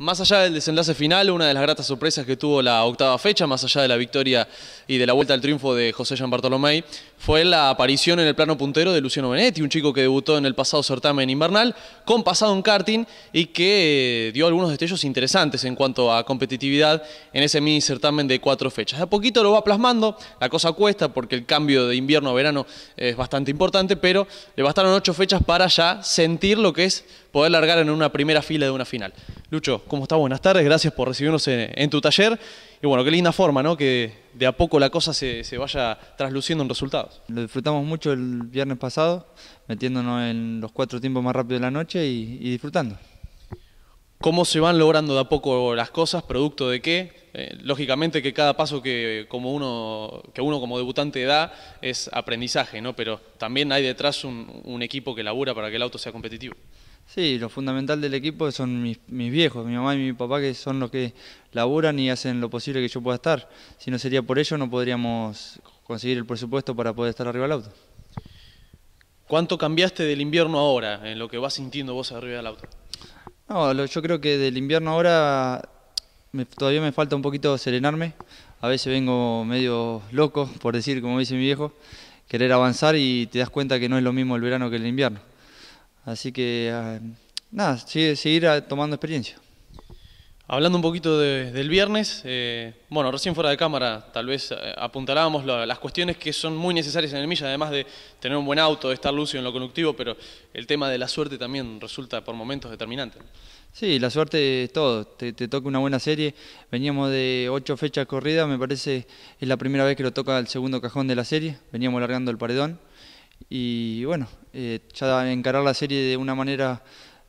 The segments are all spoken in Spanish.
Más allá del desenlace final, una de las gratas sorpresas que tuvo la octava fecha, más allá de la victoria y de la vuelta al triunfo de José Jean Bartolomé, fue la aparición en el plano puntero de Luciano Benetti, un chico que debutó en el pasado certamen invernal, con pasado en karting y que eh, dio algunos destellos interesantes en cuanto a competitividad en ese mini certamen de cuatro fechas. a poquito lo va plasmando, la cosa cuesta porque el cambio de invierno a verano es bastante importante, pero le bastaron ocho fechas para ya sentir lo que es poder largar en una primera fila de una final. Lucho, ¿cómo está? Buenas tardes, gracias por recibirnos en, tu taller. Y bueno, qué linda forma, ¿no? Que de a poco la cosa se, vaya trasluciendo en resultados. Lo disfrutamos mucho el viernes pasado, metiéndonos en los cuatro tiempos más rápidos de la noche y, disfrutando. ¿Cómo se van logrando de a poco las cosas? ¿Producto de qué? Eh, lógicamente que cada paso que como uno, que uno como debutante da es aprendizaje, ¿no? Pero también hay detrás un equipo que labura para que el auto sea competitivo. Sí, lo fundamental del equipo son mis, viejos, mi mamá y mi papá, que son los que laburan y hacen lo posible que yo pueda estar. Si no sería por ellos, no podríamos conseguir el presupuesto para poder estar arriba del auto. ¿Cuánto cambiaste del invierno ahora, en lo que vas sintiendo vos arriba del auto? No, yo creo que del invierno ahora todavía me falta un poquito serenarme. A veces vengo medio loco, por decir, como dice mi viejo, querer avanzar y te das cuenta que no es lo mismo el verano que el invierno. Así que, ah, nada, sigue, seguir tomando experiencia. Hablando un poquito del viernes, eh, bueno, recién fuera de cámara tal vez eh, apuntarábamos las cuestiones que son muy necesarias en el milla, además de tener un buen auto, de estar lucio en lo conductivo, pero el tema de la suerte también resulta por momentos determinante. Sí, la suerte es todo, te, te toca una buena serie, veníamos de ocho fechas corridas, me parece es la primera vez que lo toca el segundo cajón de la serie, veníamos largando el paredón, y bueno, eh, ya encarar la serie de una manera,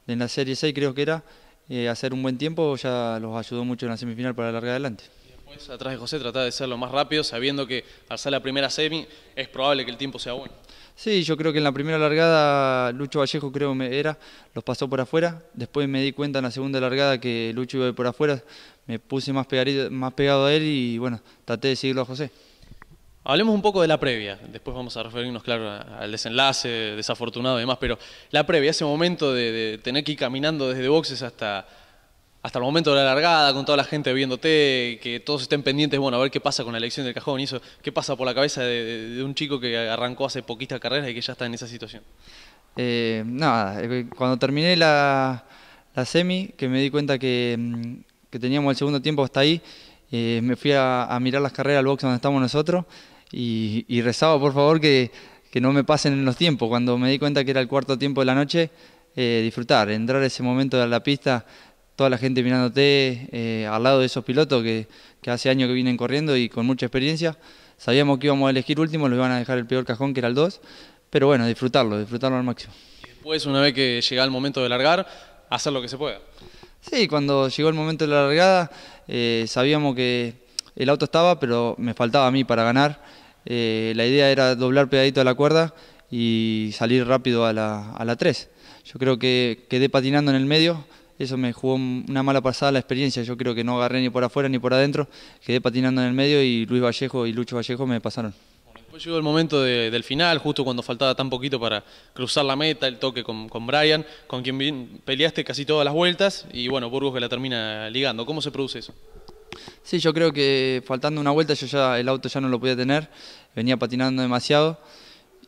en la serie 6 creo que era, eh, hacer un buen tiempo ya los ayudó mucho en la semifinal para largar adelante. después atrás de José tratar de hacerlo más rápido, sabiendo que al ser la primera semi es probable que el tiempo sea bueno. Sí, yo creo que en la primera largada Lucho Vallejo creo que era, los pasó por afuera, después me di cuenta en la segunda largada que Lucho iba por afuera, me puse más, pegado, más pegado a él y bueno, traté de seguirlo a José. Hablemos un poco de la previa, después vamos a referirnos, claro, al desenlace desafortunado y demás, pero la previa, ese momento de, tener que ir caminando desde boxes hasta, hasta el momento de la largada, con toda la gente viéndote, que todos estén pendientes, bueno, a ver qué pasa con la elección del cajón y eso, qué pasa por la cabeza de, un chico que arrancó hace poquitas carreras y que ya está en esa situación. Eh, nada, eh, cuando terminé la, semi, que me di cuenta que, mm, que teníamos el segundo tiempo hasta ahí, eh, me fui a, mirar las carreras al box donde estamos nosotros y, rezaba por favor que, no me pasen en los tiempos. Cuando me di cuenta que era el cuarto tiempo de la noche, eh, disfrutar, entrar ese momento a la pista, toda la gente mirándote, eh, al lado de esos pilotos que, hace años que vienen corriendo y con mucha experiencia. Sabíamos que íbamos a elegir último, les iban a dejar el peor cajón que era el 2, pero bueno, disfrutarlo, disfrutarlo al máximo. después, una vez que llega el momento de largar, hacer lo que se pueda. Sí, cuando llegó el momento de la largada, eh, sabíamos que el auto estaba, pero me faltaba a mí para ganar. Eh, la idea era doblar pegadito a la cuerda y salir rápido a la, a la 3. Yo creo que quedé patinando en el medio, eso me jugó una mala pasada la experiencia, yo creo que no agarré ni por afuera ni por adentro, quedé patinando en el medio y Luis Vallejo y Lucho Vallejo me pasaron. Después llegó el momento del final, justo cuando faltaba tan poquito para cruzar la meta, el toque con, Brian, con quien peleaste casi todas las vueltas y bueno, Burgos que la termina ligando. ¿Cómo se produce eso? Sí, yo creo que faltando una vuelta yo ya el auto ya no lo podía tener, venía patinando demasiado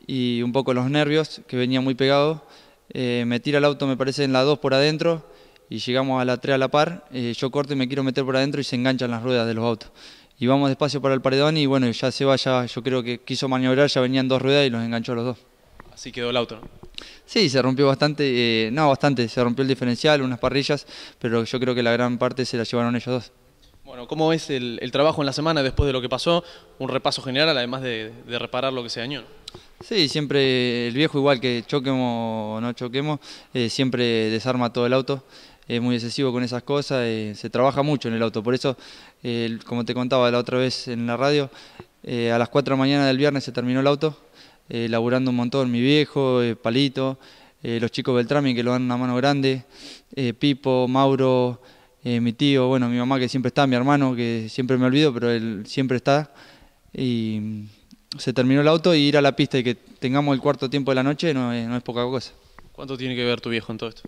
y un poco los nervios, que venía muy pegado. Eh, me tira el auto, me parece, en la 2 por adentro y llegamos a la 3 a la par. Eh, yo corto y me quiero meter por adentro y se enganchan las ruedas de los autos y vamos despacio para el paredón y bueno, ya se ya yo creo que quiso maniobrar, ya venían dos ruedas y los enganchó los dos. Así quedó el auto, Sí, se rompió bastante, eh, no bastante, se rompió el diferencial, unas parrillas, pero yo creo que la gran parte se la llevaron ellos dos. Bueno, ¿cómo es el, trabajo en la semana después de lo que pasó? Un repaso general, además de, reparar lo que se dañó. Sí, siempre el viejo, igual que choquemos o no choquemos, eh, siempre desarma todo el auto es muy excesivo con esas cosas, eh, se trabaja mucho en el auto, por eso, como te contaba la otra vez en la radio, eh, a las 4 de la mañana del viernes se terminó el auto, eh, laburando un montón, mi viejo, Palito, los chicos Beltrami que lo dan una mano grande, Pipo, Mauro, mi tío, bueno, mi mamá que siempre está, mi hermano que siempre me olvido, pero él siempre está. Y mm, se terminó el auto y ir a la pista y que tengamos el cuarto tiempo de la noche no es, no es poca cosa. ¿Cuánto tiene que ver tu viejo en todo esto?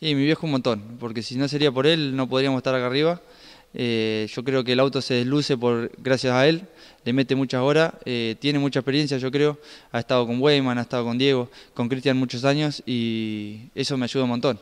Y mi viejo un montón, porque si no sería por él no podríamos estar acá arriba. Eh, yo creo que el auto se desluce por, gracias a él, le mete muchas horas, eh, tiene mucha experiencia, yo creo. Ha estado con Weyman, ha estado con Diego, con Cristian muchos años y eso me ayuda un montón.